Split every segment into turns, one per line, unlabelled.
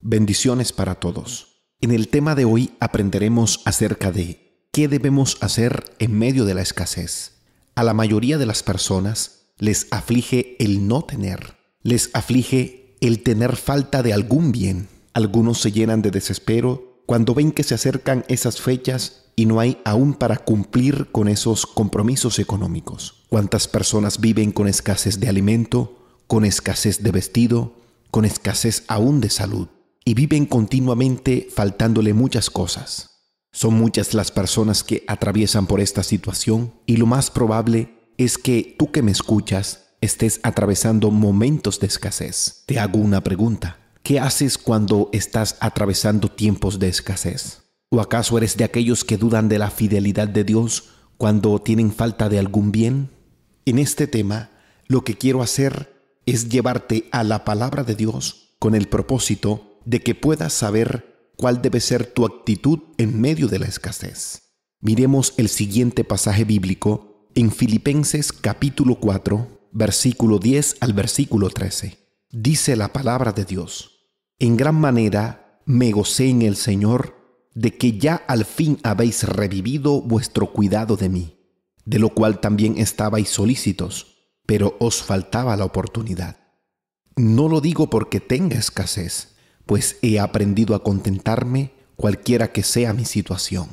Bendiciones para todos. En el tema de hoy aprenderemos acerca de qué debemos hacer en medio de la escasez. A la mayoría de las personas les aflige el no tener, les aflige el tener falta de algún bien. Algunos se llenan de desespero cuando ven que se acercan esas fechas y no hay aún para cumplir con esos compromisos económicos. ¿Cuántas personas viven con escasez de alimento, con escasez de vestido, con escasez aún de salud? y viven continuamente faltándole muchas cosas. Son muchas las personas que atraviesan por esta situación y lo más probable es que tú que me escuchas estés atravesando momentos de escasez. Te hago una pregunta. ¿Qué haces cuando estás atravesando tiempos de escasez? ¿O acaso eres de aquellos que dudan de la fidelidad de Dios cuando tienen falta de algún bien? En este tema, lo que quiero hacer es llevarte a la palabra de Dios con el propósito de que puedas saber cuál debe ser tu actitud en medio de la escasez. Miremos el siguiente pasaje bíblico en Filipenses capítulo 4, versículo 10 al versículo 13. Dice la palabra de Dios, en gran manera me gocé en el Señor de que ya al fin habéis revivido vuestro cuidado de mí, de lo cual también estabais solícitos, pero os faltaba la oportunidad. No lo digo porque tenga escasez, pues he aprendido a contentarme cualquiera que sea mi situación.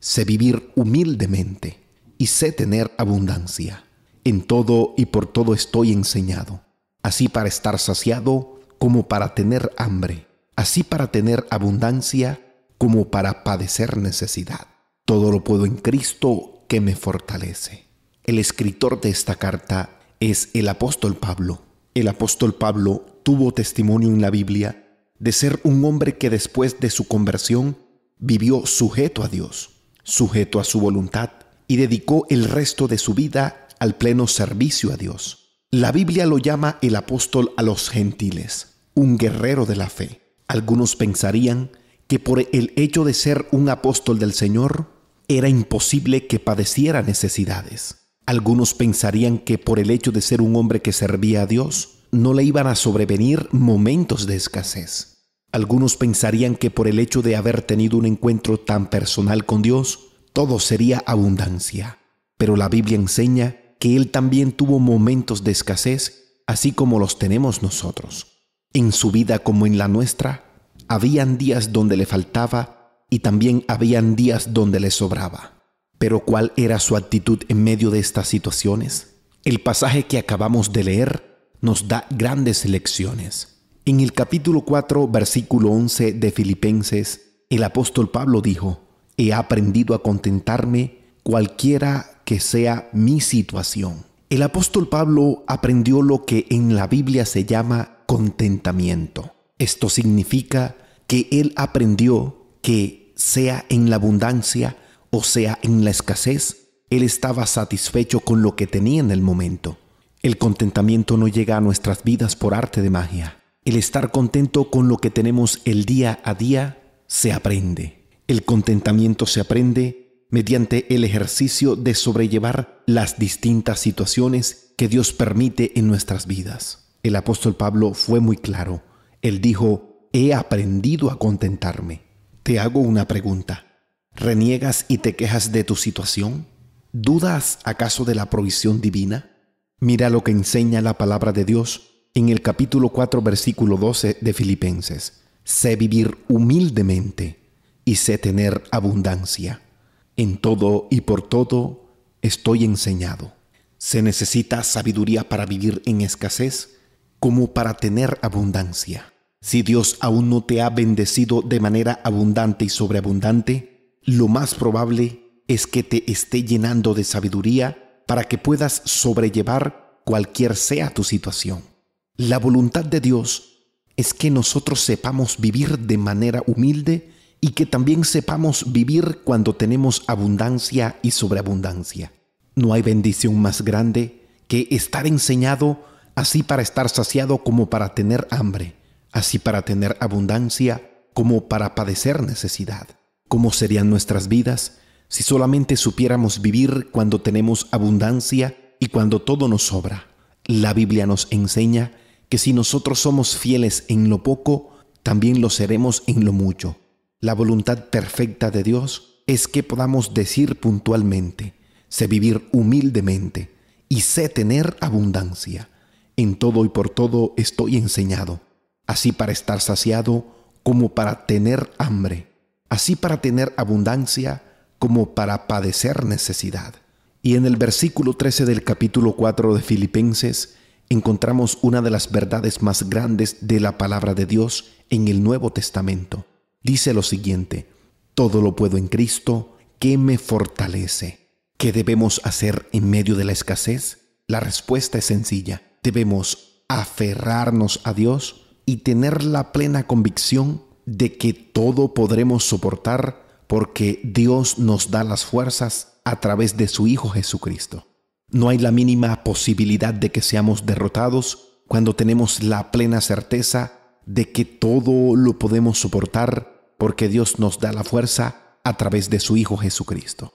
Sé vivir humildemente y sé tener abundancia. En todo y por todo estoy enseñado, así para estar saciado como para tener hambre, así para tener abundancia como para padecer necesidad. Todo lo puedo en Cristo que me fortalece. El escritor de esta carta es el apóstol Pablo. El apóstol Pablo tuvo testimonio en la Biblia de ser un hombre que después de su conversión vivió sujeto a Dios, sujeto a su voluntad, y dedicó el resto de su vida al pleno servicio a Dios. La Biblia lo llama el apóstol a los gentiles, un guerrero de la fe. Algunos pensarían que por el hecho de ser un apóstol del Señor, era imposible que padeciera necesidades. Algunos pensarían que por el hecho de ser un hombre que servía a Dios, no le iban a sobrevenir momentos de escasez. Algunos pensarían que por el hecho de haber tenido un encuentro tan personal con Dios, todo sería abundancia. Pero la Biblia enseña que Él también tuvo momentos de escasez, así como los tenemos nosotros. En su vida como en la nuestra, habían días donde le faltaba y también habían días donde le sobraba. Pero ¿cuál era su actitud en medio de estas situaciones? El pasaje que acabamos de leer nos da grandes lecciones. En el capítulo 4, versículo 11 de Filipenses, el apóstol Pablo dijo, he aprendido a contentarme cualquiera que sea mi situación. El apóstol Pablo aprendió lo que en la Biblia se llama contentamiento. Esto significa que él aprendió que sea en la abundancia o sea en la escasez, él estaba satisfecho con lo que tenía en el momento. El contentamiento no llega a nuestras vidas por arte de magia. El estar contento con lo que tenemos el día a día se aprende. El contentamiento se aprende mediante el ejercicio de sobrellevar las distintas situaciones que Dios permite en nuestras vidas. El apóstol Pablo fue muy claro. Él dijo, he aprendido a contentarme. Te hago una pregunta. ¿Reniegas y te quejas de tu situación? ¿Dudas acaso de la provisión divina? Mira lo que enseña la palabra de Dios en el capítulo 4, versículo 12 de Filipenses. Sé vivir humildemente y sé tener abundancia. En todo y por todo estoy enseñado. Se necesita sabiduría para vivir en escasez como para tener abundancia. Si Dios aún no te ha bendecido de manera abundante y sobreabundante, lo más probable es que te esté llenando de sabiduría para que puedas sobrellevar cualquier sea tu situación. La voluntad de Dios es que nosotros sepamos vivir de manera humilde y que también sepamos vivir cuando tenemos abundancia y sobreabundancia. No hay bendición más grande que estar enseñado así para estar saciado como para tener hambre, así para tener abundancia como para padecer necesidad. ¿Cómo serían nuestras vidas si solamente supiéramos vivir cuando tenemos abundancia y cuando todo nos sobra. La Biblia nos enseña que si nosotros somos fieles en lo poco, también lo seremos en lo mucho. La voluntad perfecta de Dios es que podamos decir puntualmente, sé vivir humildemente y sé tener abundancia. En todo y por todo estoy enseñado, así para estar saciado como para tener hambre, así para tener abundancia como para padecer necesidad. Y en el versículo 13 del capítulo 4 de Filipenses encontramos una de las verdades más grandes de la palabra de Dios en el Nuevo Testamento. Dice lo siguiente, todo lo puedo en Cristo que me fortalece. ¿Qué debemos hacer en medio de la escasez? La respuesta es sencilla. Debemos aferrarnos a Dios y tener la plena convicción de que todo podremos soportar porque Dios nos da las fuerzas a través de su Hijo Jesucristo. No hay la mínima posibilidad de que seamos derrotados cuando tenemos la plena certeza de que todo lo podemos soportar porque Dios nos da la fuerza a través de su Hijo Jesucristo.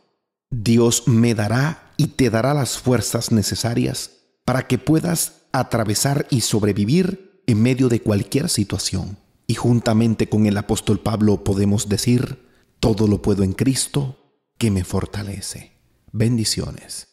Dios me dará y te dará las fuerzas necesarias para que puedas atravesar y sobrevivir en medio de cualquier situación. Y juntamente con el apóstol Pablo podemos decir, todo lo puedo en Cristo que me fortalece. Bendiciones.